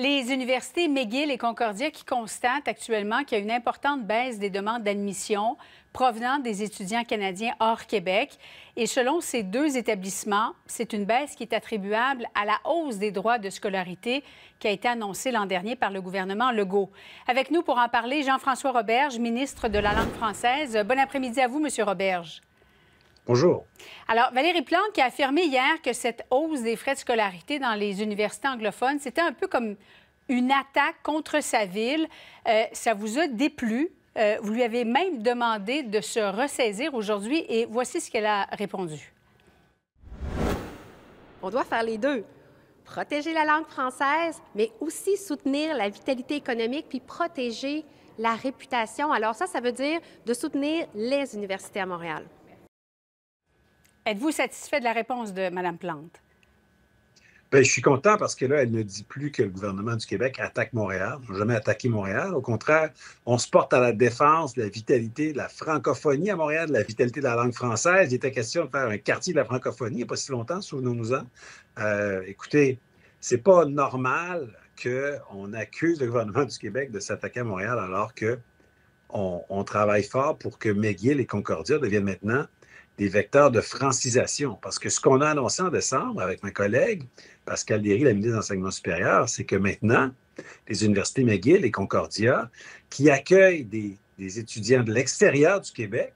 Les universités McGill et Concordia qui constatent actuellement qu'il y a une importante baisse des demandes d'admission provenant des étudiants canadiens hors Québec. Et selon ces deux établissements, c'est une baisse qui est attribuable à la hausse des droits de scolarité qui a été annoncée l'an dernier par le gouvernement Legault. Avec nous pour en parler, Jean-François Roberge, ministre de la langue française. Bon après-midi à vous, Monsieur Roberge. Bonjour. Alors, Valérie Plante qui a affirmé hier que cette hausse des frais de scolarité dans les universités anglophones, c'était un peu comme une attaque contre sa ville. Euh, ça vous a déplu. Euh, vous lui avez même demandé de se ressaisir aujourd'hui et voici ce qu'elle a répondu. On doit faire les deux. Protéger la langue française, mais aussi soutenir la vitalité économique puis protéger la réputation. Alors ça, ça veut dire de soutenir les universités à Montréal. Êtes-vous satisfait de la réponse de Mme Plante? Bien, je suis content parce que là, elle ne dit plus que le gouvernement du Québec attaque Montréal. On n'a jamais attaqué Montréal. Au contraire, on se porte à la défense de la vitalité de la francophonie à Montréal, de la vitalité de la langue française. Il était question de faire un quartier de la francophonie il n'y a pas si longtemps, souvenons-nous-en. Euh, écoutez, c'est pas normal qu'on accuse le gouvernement du Québec de s'attaquer à Montréal alors que on, travaille fort pour que McGill et Concordia deviennent maintenant des vecteurs de francisation. Parce que ce qu'on a annoncé en décembre avec ma collègue, Pascal Derry, la ministre de l'Enseignement supérieur, c'est que maintenant, les universités McGill et Concordia, qui accueillent des, des étudiants de l'extérieur du Québec,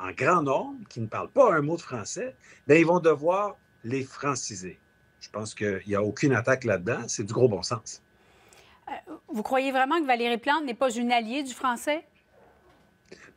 en grand nombre, qui ne parlent pas un mot de français, bien, ils vont devoir les franciser. Je pense qu'il n'y a aucune attaque là-dedans. C'est du gros bon sens. Euh, vous croyez vraiment que Valérie Plante n'est pas une alliée du français?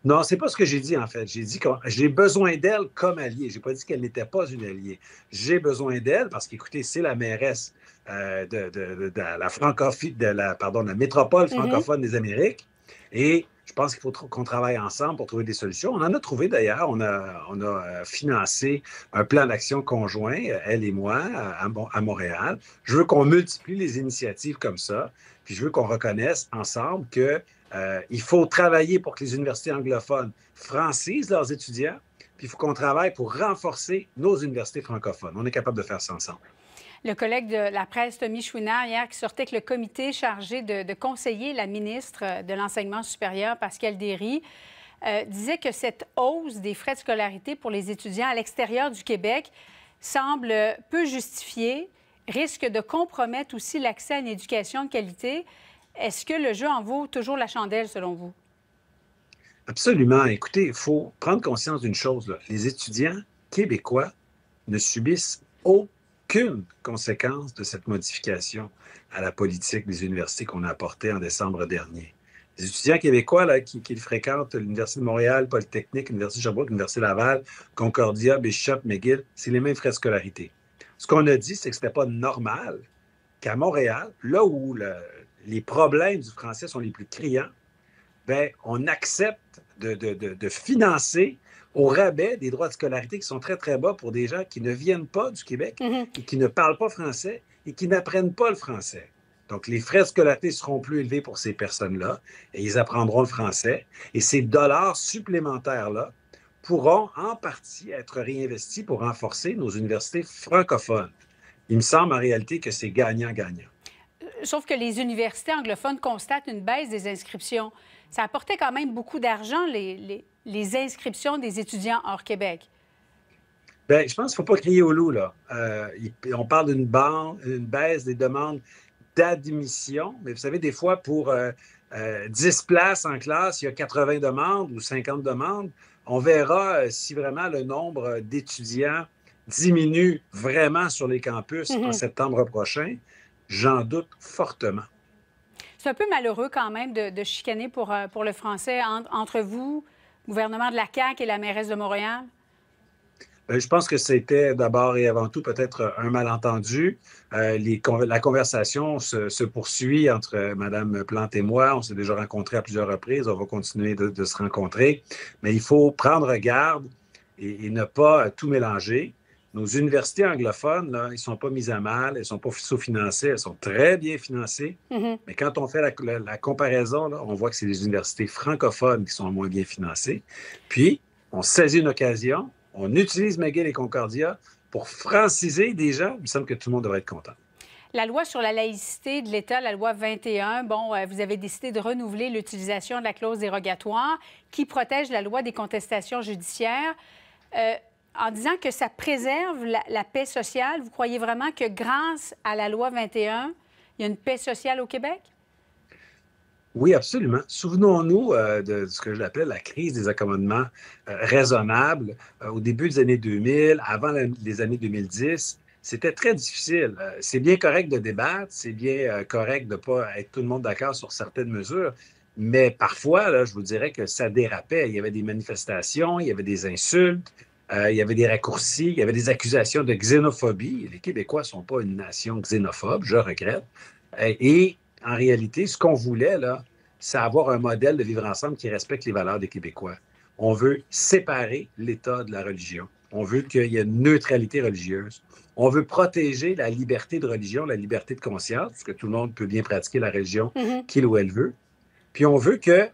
Non, c'est pas ce que j'ai dit, en fait. J'ai dit que j'ai besoin d'elle comme alliée. J'ai pas dit qu'elle n'était pas une alliée. J'ai besoin d'elle parce qu'écoutez, c'est la mairesse euh, de, la de la, pardon, la métropole mm-hmm. francophone des Amériques. Et je pense qu'il faut qu'on travaille ensemble pour trouver des solutions. On en a trouvé d'ailleurs. On a, euh, financé un plan d'action conjoint, euh, elle et moi, à, Montréal. Je veux qu'on multiplie les initiatives comme ça. Puis je veux qu'on reconnaisse ensemble que euh, il faut travailler pour que les universités anglophones francisent leurs étudiants. Puis il faut qu'on travaille pour renforcer nos universités francophones. On est capable de faire ça ensemble le collègue de la presse, Tommy Chouinard, hier, qui sortait que le comité chargé de, conseiller la ministre euh, de l'Enseignement supérieur, Pascal Derry, euh, disait que cette hausse des frais de scolarité pour les étudiants à l'extérieur du Québec semble peu justifiée, risque de compromettre aussi l'accès à une éducation de qualité. Est-ce que le jeu en vaut toujours la chandelle, selon vous? Absolument. Écoutez, il faut prendre conscience d'une chose. Les étudiants québécois ne subissent aucun aucune conséquence de cette modification à la politique des universités qu'on a apportée en décembre dernier. Les étudiants québécois qui, fréquentent l'Université de Montréal, Polytechnique, l'Université de Sherbrooke, l'Université Laval, Concordia, Bishop, McGill, c'est les mêmes frais de scolarité. Ce qu'on a dit, c'est que ce n'était pas normal qu'à Montréal, là où les problèmes du français sont les plus criants, ben, on accepte de, de financer au rabais des droits de scolarité qui sont très, très bas pour des gens qui ne viennent pas du Québec mm-hmm. et qui ne parlent pas français et qui n'apprennent pas le français. Donc, les frais de scolarité seront plus élevés pour ces personnes-là et ils apprendront le français. Et ces dollars supplémentaires-là pourront en partie être réinvestis pour renforcer nos universités francophones. Il me semble en réalité que c'est gagnant-gagnant. Euh, sauf que les universités anglophones constatent une baisse des inscriptions. Ça apportait quand même beaucoup d'argent, les, les inscriptions des étudiants hors Québec? Bien, je pense qu'il ne faut pas crier au loup. Là. Euh, on parle d'une baisse des demandes d'admission, mais vous savez, des fois, pour 10 euh, euh, places en classe, il y a 80 demandes ou 50 demandes. On verra si vraiment le nombre d'étudiants diminue vraiment sur les campus en mm-hmm. septembre prochain. J'en doute fortement. C'est un peu malheureux quand même de, chicaner pour, pour le français entre, entre vous, gouvernement de la CAQ et la mairesse de Montréal? Euh, je pense que c'était d'abord et avant tout peut-être un malentendu. Euh, les, la conversation se, poursuit entre euh, Mme Plante et moi. On s'est déjà rencontrés à plusieurs reprises. On va continuer de, se rencontrer. Mais il faut prendre garde et ne pas tout mélanger. Nos universités anglophones, là, ils ne sont pas mises à mal, elles ne sont pas sous-financées, elles sont très bien financées. Mm-hmm. Mais quand on fait la, la, comparaison, on voit que c'est les universités francophones qui sont moins bien financées. Puis, on saisit une occasion, on utilise McGill et Concordia pour franciser des gens. Il me semble que tout le monde devrait être content. La loi sur la laïcité de l'État, la loi 21, bon, euh, vous avez décidé de renouveler l'utilisation de la clause dérogatoire qui protège la loi des contestations judiciaires. Euh, en disant que ça préserve la, paix sociale, vous croyez vraiment que grâce à la loi 21, il y a une paix sociale au Québec? Oui, absolument. Souvenons-nous euh, de ce que je l'appelle la crise des accommodements euh, raisonnables euh, au début des années 2000, avant les années 2010 c'était très difficile. C'est bien correct de débattre, c'est bien correct de ne pas être tout le monde d'accord sur certaines mesures, mais parfois, là, je vous dirais que ça dérapait. Il y avait des manifestations, il y avait des insultes, euh, il y avait des raccourcis, il y avait des accusations de xénophobie. Les Québécois ne sont pas une nation xénophobe, je regrette. Euh, et en réalité, ce qu'on voulait, là, c'est avoir un modèle de vivre ensemble qui respecte les valeurs des Québécois. On veut séparer l'État de la religion. On veut qu'il y ait une neutralité religieuse. On veut protéger la liberté de religion, la liberté de conscience, parce que tout le monde peut bien pratiquer la religion mm-hmm. qu'il ou elle veut. Puis on veut que,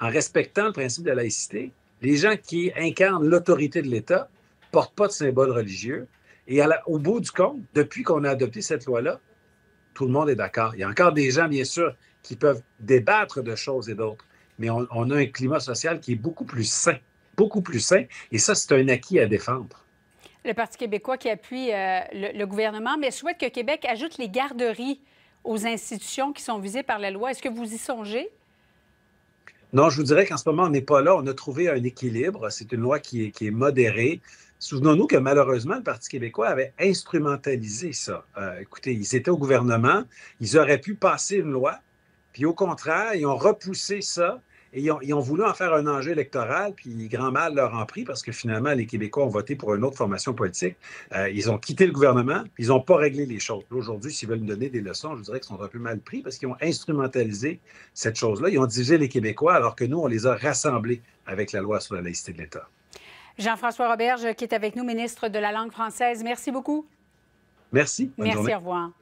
en respectant le principe de laïcité, les gens qui incarnent l'autorité de l'État ne portent pas de symbole religieux. Et au bout du compte, depuis qu'on a adopté cette loi-là, tout le monde est d'accord. Il y a encore des gens, bien sûr, qui peuvent débattre de choses et d'autres, mais on, a un climat social qui est beaucoup plus sain, beaucoup plus sain. Et ça, c'est un acquis à défendre le Parti québécois qui appuie euh, le, gouvernement, mais souhaite que Québec ajoute les garderies aux institutions qui sont visées par la loi. Est-ce que vous y songez? Non, je vous dirais qu'en ce moment, on n'est pas là. On a trouvé un équilibre. C'est une loi qui est, modérée. Souvenons-nous que malheureusement, le Parti québécois avait instrumentalisé ça. Euh, écoutez, ils étaient au gouvernement, ils auraient pu passer une loi, puis au contraire, ils ont repoussé ça et ils ont, voulu en faire un enjeu électoral, puis grand mal leur en pris parce que finalement, les Québécois ont voté pour une autre formation politique. Euh, ils ont quitté le gouvernement, ils n'ont pas réglé les choses. Aujourd'hui, s'ils veulent nous donner des leçons, je dirais qu'ils sont un peu mal pris parce qu'ils ont instrumentalisé cette chose-là. Ils ont divisé les Québécois alors que nous, on les a rassemblés avec la loi sur la laïcité de l'État. Jean-François Roberge, qui est avec nous, ministre de la langue française, merci beaucoup. Merci. merci, au revoir.